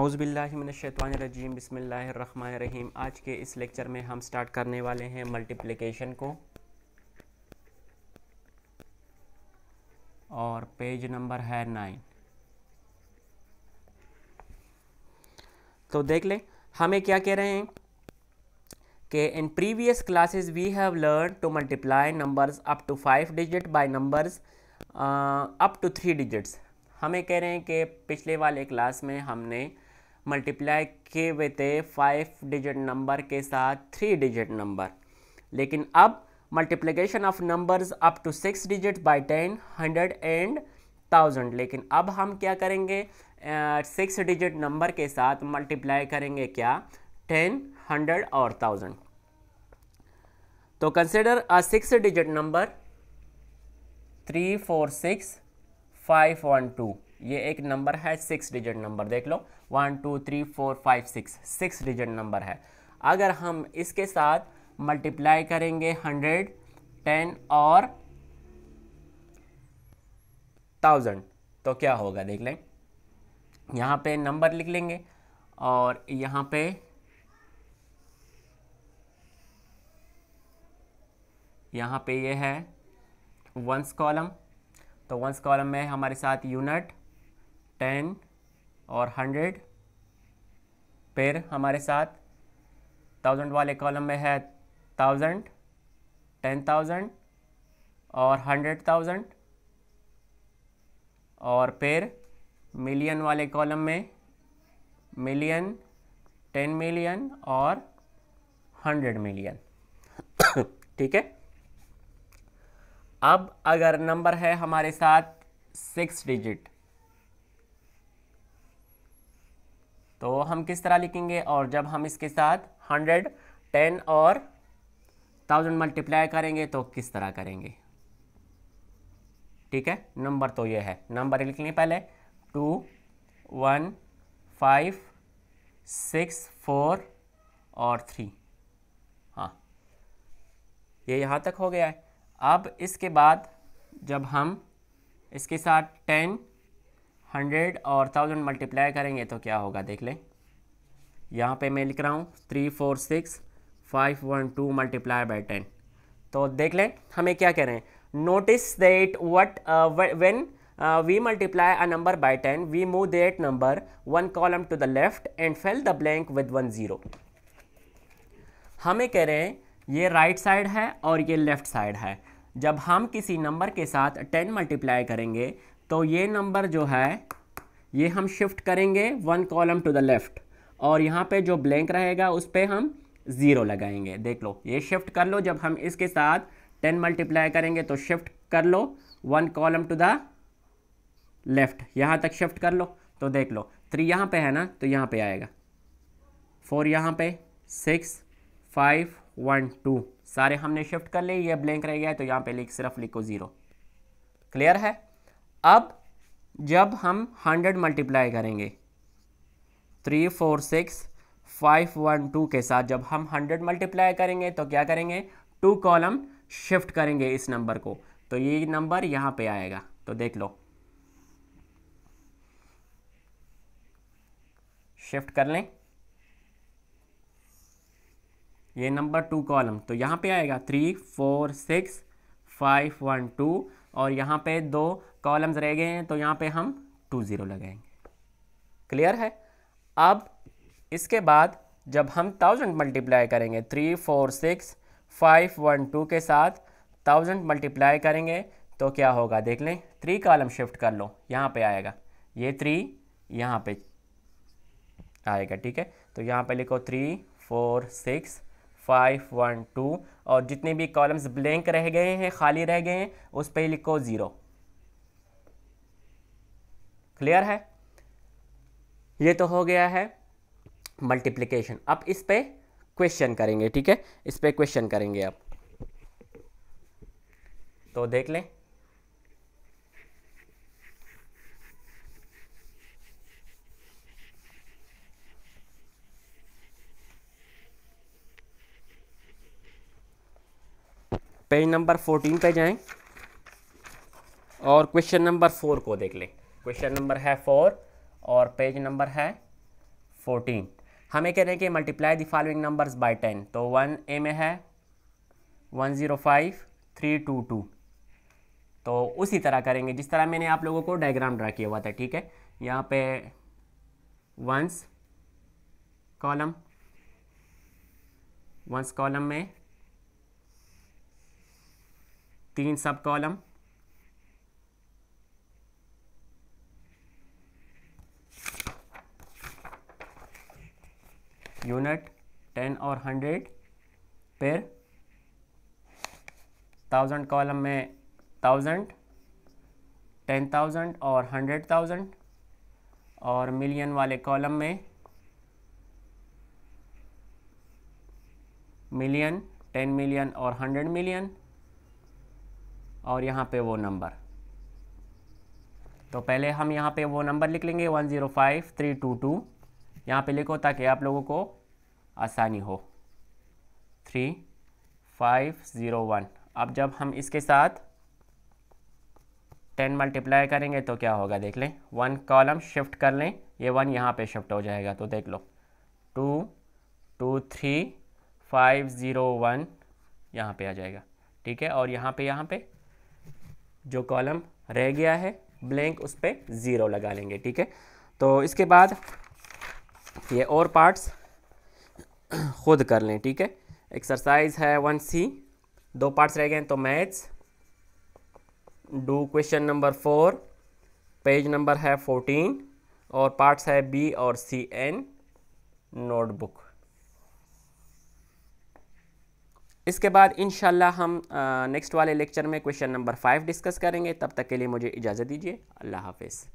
हाउसबिल्लाशैतवानरजीम बसमीम आज के इस लेक्चर में हम स्टार्ट करने वाले हैं मल्टीप्लिकेशन को और पेज नंबर है नाइन तो देख लें हमें क्या कह रहे हैं कि in previous classes we have learn to multiply numbers up to five digit by numbers up to three digits हमें कह रहे हैं कि पिछले वाले क्लास में हमने मल्टीप्लाई किए हुए थे फाइव डिजिट नंबर के साथ थ्री डिजिट नंबर लेकिन अब multiplication of numbers up to six digit by ten hundred and thousand लेकिन अब हम क्या करेंगे सिक्स डिजिट नंबर के साथ मल्टीप्लाई करेंगे क्या टेन हंड्रेड और थाउजेंड तो consider a six digit number three four six five one two ये एक नंबर है सिक्स डिजिट नंबर देख लो one two three four five six six digit number है अगर हम इसके साथ मल्टीप्लाई करेंगे हंड्रेड टेन और थाउजेंड तो क्या होगा देख लें यहाँ पे नंबर लिख लेंगे और यहाँ पे यहाँ पे ये यह है वंस कॉलम तो वंस कॉलम में हमारे साथ यूनिट टेन और हंड्रेड फिर हमारे साथ थाउजेंड वाले कॉलम में है थाउजेंड टेन थाउजेंड और हंड्रेड थाउजेंड और फिर मिलियन वाले कॉलम में मिलियन टेन मिलियन और हंड्रेड मिलियन ठीक है अब अगर नंबर है हमारे साथ सिक्स डिजिट तो हम किस तरह लिखेंगे और जब हम इसके साथ हंड्रेड टेन और थाउजेंड मल्टीप्लाई करेंगे तो किस तरह करेंगे ठीक है नंबर तो ये है नंबर लिख लें पहले two one five six four और थ्री हाँ ये यहाँ तक हो गया है अब इसके बाद जब हम इसके साथ टेन हंड्रेड और थाउजेंड मल्टीप्लाई करेंगे तो क्या होगा देख लें यहाँ पे मैं लिख रहा हूँ three four six five one two multiply by ten तो देख लें हमें क्या कह रहे हैं notice that what when we multiply a number by ten we move that number one column to the left and fill the blank with one zero हमें कह रहे हैं ये राइट right साइड है और ये लेफ्ट साइड है जब हम किसी नंबर के साथ टेन मल्टीप्लाई करेंगे तो ये नंबर जो है ये हम शिफ्ट करेंगे one column to the left और यहाँ पे जो ब्लैंक रहेगा उस पर हम ज़ीरो लगाएंगे देख लो ये शिफ्ट कर लो जब हम इसके साथ टेन मल्टीप्लाई करेंगे तो शिफ्ट कर लो one column to the left यहाँ तक शिफ्ट कर लो तो देख लो थ्री यहाँ पे है ना तो यहाँ पे आएगा फोर यहाँ पे सिक्स फाइव वन टू सारे हमने शिफ्ट कर लिए ये ब्लैंक रह गया है तो यहाँ पे लिख सिर्फ लिखो ज़ीरो क्लियर है अब जब हम हंड्रेड मल्टीप्लाई करेंगे three four six five one two के साथ जब हम हंड्रेड मल्टीप्लाई करेंगे तो क्या करेंगे टू कॉलम शिफ्ट करेंगे इस नंबर को तो ये नंबर यहाँ पे आएगा तो देख लो शिफ्ट कर लें ये नंबर टू कॉलम तो यहाँ पे आएगा three four six five one two और यहाँ पे दो कॉलम्स रह गए हैं तो यहाँ पे हम टू ज़ीरो लगाएंगे क्लियर है अब इसके बाद जब हम थाउजेंड मल्टीप्लाई करेंगे three four six five one two के साथ थाउजेंड मल्टीप्लाई करेंगे तो क्या होगा देख लें थ्री कॉलम शिफ्ट कर लो यहाँ पे आएगा ये थ्री यहाँ पे आएगा ठीक है तो यहाँ पे लिखो three four six five one two और जितने भी कॉलम्स ब्लैंक रह गए हैं खाली रह गए हैं उस पर लिखो ज़ीरो क्लियर है ये तो हो गया है मल्टीप्लिकेशन अब इस पर क्वेश्चन करेंगे ठीक है इस पर क्वेश्चन करेंगे आप तो देख लें पेज नंबर फोर्टीन पे जाएं और क्वेश्चन नंबर फोर को देख लें क्वेश्चन नंबर है फोर और पेज नंबर है फोर्टीन हमें कह रहे हैं कि multiply the following numbers by ten तो वन ए में है one zero five three two two तो उसी तरह करेंगे जिस तरह मैंने आप लोगों को डायग्राम ड्रा किया हुआ था ठीक है यहाँ पे वंस कॉलम वंस कॉलम में तीन सब कॉलम यूनिट टेन और हंड्रेड फिर थाउजेंड कॉलम में थाउजेंड टेन थाउजेंड और हंड्रेड थाउजेंड और मिलियन वाले कॉलम में मिलियन टेन मिलियन और हंड्रेड मिलियन और यहाँ पे वो नंबर तो पहले हम यहाँ पे वो नंबर लिख लेंगे one zero five three two two यहाँ पर लिखो ताकि आप लोगों को आसानी हो थ्री फाइव ज़ीरो वन अब जब हम इसके साथ टेन मल्टीप्लाई करेंगे तो क्या होगा देख लें वन कॉलम शिफ्ट कर लें ये वन यहाँ पे शिफ्ट हो जाएगा तो देख लो two two three five zero one यहाँ पे आ जाएगा ठीक है और यहाँ पे यहाँ पे जो कॉलम रह गया है ब्लैंक उस पर ज़ीरो लगा लेंगे ठीक है तो इसके बाद ये और पार्ट्स खुद कर लें ठीक है एक्सरसाइज है वन सी दो पार्ट्स रह गए तो maths do question number four page number है फोर्टीन और पार्ट्स है बी और सी एन नोटबुक इसके बाद इन हम नेक्स्ट वाले लेक्चर में क्वेश्चन नंबर फाइव डिस्कस करेंगे तब तक के लिए मुझे इजाज़त दीजिए अल्लाह हाफिज़